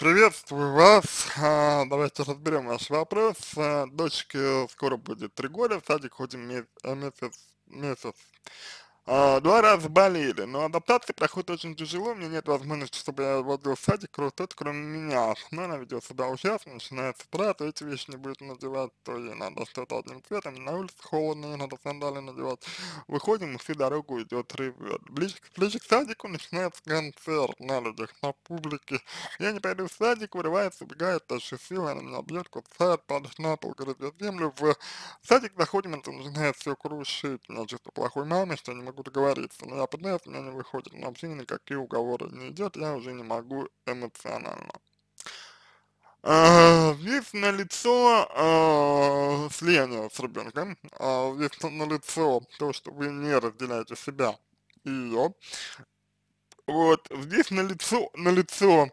Приветствую вас. А, давайте разберем ваш вопрос. А, дочке скоро будет три года, в садик ходим месяц. месяц два а, ну, раза болели, но адаптация проходит очень тяжело, у меня нет возможности, чтобы я водил в садик, кроме тот, кроме меня. А но она ведет себя ужасно, начинает с то эти вещи не будет надевать, то ей надо что-то одним цветом, на улице холодно, ей надо сандали надевать. Выходим, и всю дорогу идет ревет. Ближе, ближе к садику начинается концерт на людях, на публике. Я не пойду в садик, вырывается, убегает, тащи силы, она меня бьет, кусает, падает на пол, грызет землю. В садик заходим, это начинает все крушить, меня чувство плохой мамы, что не могу могу договориться, но я пытаюсь, у меня не выходит, на вообще никакие уговоры не идет, я уже не могу эмоционально. А, здесь налицо а, слияние с ребенком, а, здесь налицо то, что вы не разделяете себя и ее. Вот, здесь налицо, налицо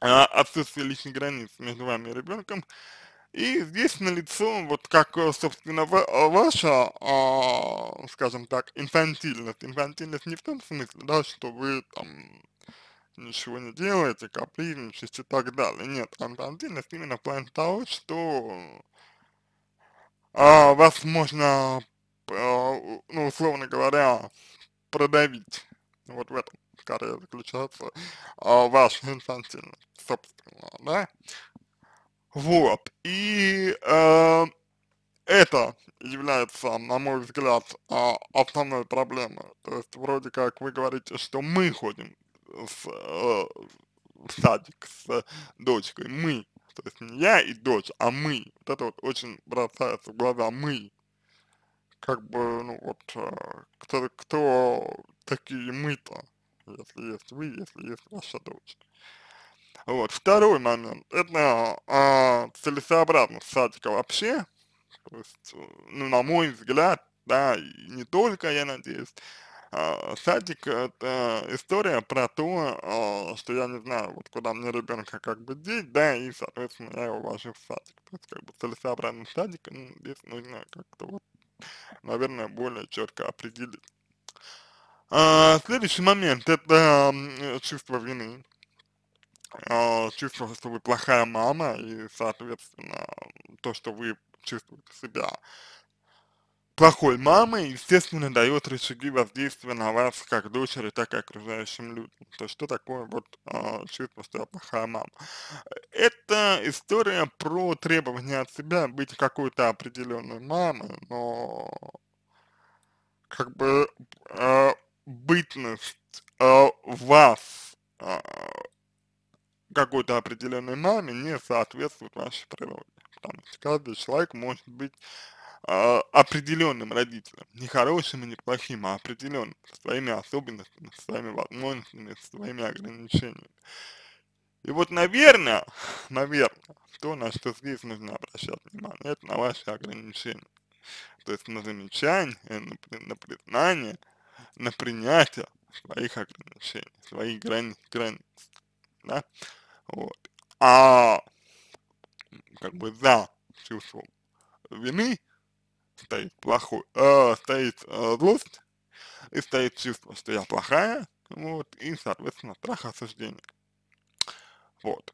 а, отсутствие личных границ между вами и ребенком, и здесь налицо, вот как, э, собственно, а, ваша, а, скажем так, инфантильность. Инфантильность не в том смысле, да, что вы там ничего не делаете, капризничаете и так далее. Нет, инфантильность именно в плане того, что а, вас можно, а, ну, условно говоря, продавить. Вот в этом скорее заключается а, ваша инфантильность, собственно, да. Вот. И э, это является, на мой взгляд, а, основной проблемой. То есть вроде как вы говорите, что мы ходим с, э, в садик с дочкой, мы. То есть не я и дочь, а мы. Вот это вот очень бросается в глаза, мы. Как бы, ну вот, э, кто, кто такие мы-то, если есть вы, если есть ваша дочь. Вот. Второй момент – это а, целесообразность садика вообще, то есть, ну, на мой взгляд, да, и не только, я надеюсь, а, садик – это история про то, а, что я не знаю, вот куда мне ребенка как бы деть, да, и, соответственно, я его вожу в садик. То есть, как бы, целесообразность садика, ну, здесь нужно как-то вот, наверное, более четко определить. А, следующий момент – это чувство вины э, а, чувство, что вы плохая мама, и, соответственно, то, что вы чувствуете себя плохой мамой, естественно, дает рычаги воздействия на вас, как дочери, так и окружающим людям. То есть, что такое вот э, чувство, что я плохая мама? Это история про требования от себя быть какой-то определенной мамой, но как бы э, бытность э, вас какой-то определенной маме не соответствует вашей природе. Потому что каждый человек может быть э, определенным родителем, не хорошим и не плохим, а определенным, с своими особенностями, с своими возможностями, с своими ограничениями. И вот, наверное, наверное, то, на что здесь нужно обращать внимание, это на ваши ограничения. То есть на замечание, на, на признание, на принятие своих ограничений, своих грани границ. Да? Вот. А как бы за чувством вины стоит плохой, э, стоит э, злость и стоит чувство, что я плохая, вот, и, соответственно, страх осуждения. Вот.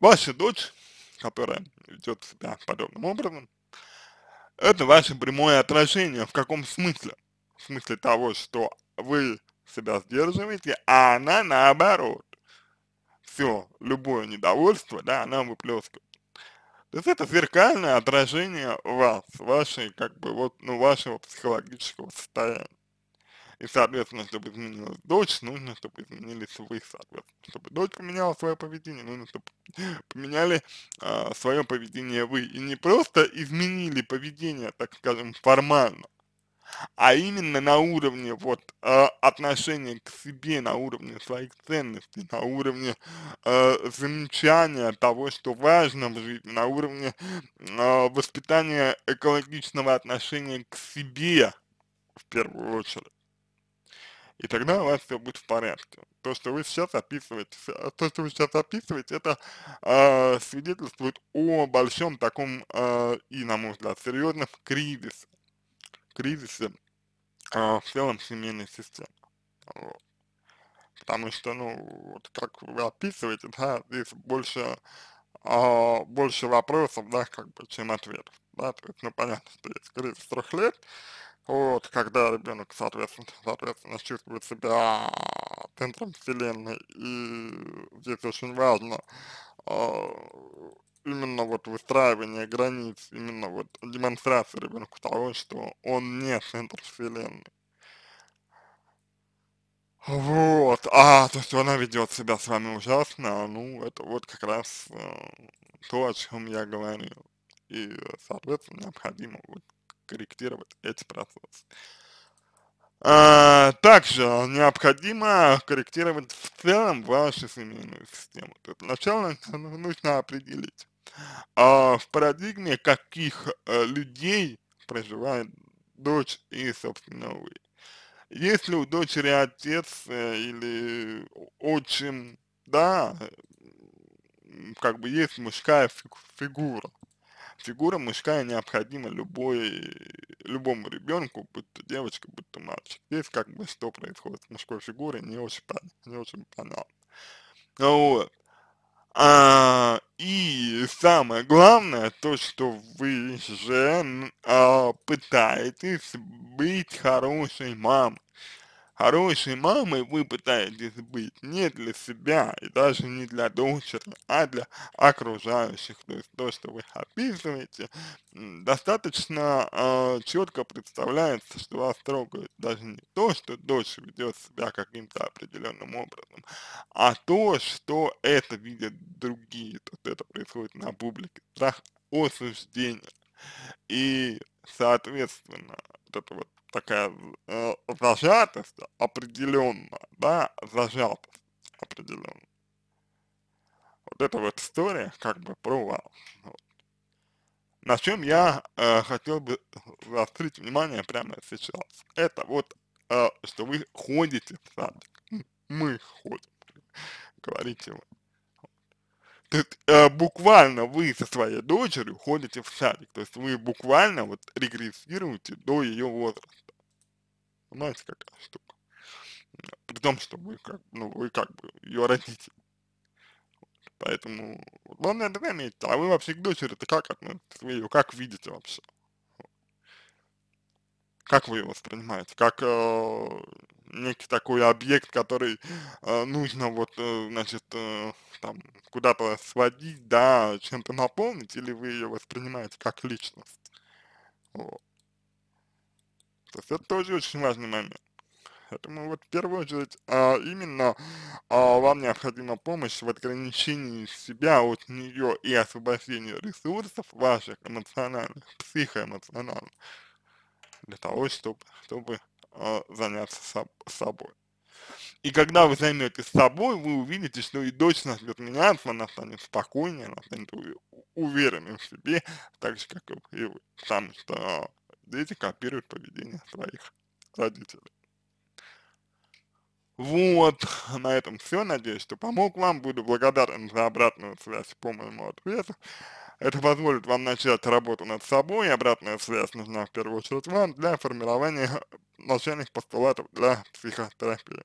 Ваша дочь, которая ведет себя подобным образом, это ваше прямое отражение. В каком смысле? В смысле того, что вы себя сдерживаете, а она наоборот все, любое недовольство, да, она выплескивает. То есть это зеркальное отражение вас, вашей, как бы, вот, ну, вашего психологического состояния. И, соответственно, чтобы изменилась дочь, нужно, чтобы изменились вы, соответственно. Чтобы дочь поменяла свое поведение, нужно, чтобы поменяли э, а, свое поведение вы. И не просто изменили поведение, так скажем, формально, а именно на уровне вот э, отношения к себе, на уровне своих ценностей, на уровне э, замечания того, что важно в жизни, на уровне э, воспитания экологичного отношения к себе в первую очередь. И тогда у вас все будет в порядке. То, что вы сейчас описываете, э, то, что вы сейчас описываете, это э, свидетельствует о большом таком э, и, на мой взгляд, серьезном кризисе кризисе а, в целом семейной системы. Вот. Потому что, ну, вот как вы описываете, да, здесь больше, а, больше вопросов, да, как бы, чем ответов, да, то есть, ну, понятно, что есть кризис трех лет, вот, когда ребенок, соответственно, соответственно, чувствует себя центром вселенной, и здесь очень важно а, именно вот выстраивание границ, именно вот демонстрация ребенку того, что он не центр вселенной. Вот, а то, есть она ведет себя с вами ужасно, а, ну, это вот как раз э, то, о чем я говорил. И, э, соответственно, необходимо вот корректировать эти процессы. А, также необходимо корректировать в целом вашу семейную систему. То есть сначала ну, нужно определить, а, в парадигме каких а, людей проживает дочь и, собственно, вы. Если у дочери отец э, или отчим, да, как бы есть мужская фигура. Фигура мужская необходима любой любому ребенку, будь то девочка, будь то мальчик. Здесь как бы что происходит с мужской фигурой, не очень, не очень понятно. Вот. А, и самое главное, то, что вы же а, пытаетесь быть хорошей мамой. Хорошей мамой вы пытаетесь быть не для себя и даже не для дочери, а для окружающих. То есть то, что вы описываете, достаточно э, четко представляется, что вас трогает даже не то, что дочь ведет себя каким-то определенным образом, а то, что это видят другие. То есть это происходит на публике. Страх осуждения. И, соответственно, вот это вот такая э, зажатость определенно да, зажатость определенно Вот эта вот история как бы про вас. Вот. На чем я э, хотел бы заострить внимание прямо сейчас. Это вот, э, что вы ходите в садик. Мы ходим, говорите вы. То есть э, буквально вы со своей дочерью ходите в садик, то есть вы буквально вот регрессируете до ее возраста. Понимаете, какая штука? При том, что вы как, ну, вы как бы ее родители. Поэтому вам надо заметить, а вы вообще к дочери-то как относитесь? Вы ее как видите вообще? Как вы ее воспринимаете? Как э, некий такой объект, который э, нужно вот, э, значит, э, там куда-то сводить, да, чем-то наполнить, или вы ее воспринимаете как личность. Вот. То есть это тоже очень важный момент. Поэтому вот в первую очередь а, именно а, вам необходима помощь в ограничении себя от нее и освобождении ресурсов ваших эмоциональных, психоэмоциональных, для того, чтобы, чтобы э, заняться соб собой. И когда вы займетесь собой, вы увидите, что и дочь начнет меняться, она станет спокойнее, она станет уверенной в себе, так же, как и вы. Потому что дети копируют поведение своих родителей. Вот, на этом все. Надеюсь, что помог вам. Буду благодарен за обратную связь по моему ответу. Это позволит вам начать работу над собой, обратная связь нужна в первую очередь вам для формирования начальных постулатов для психотерапии.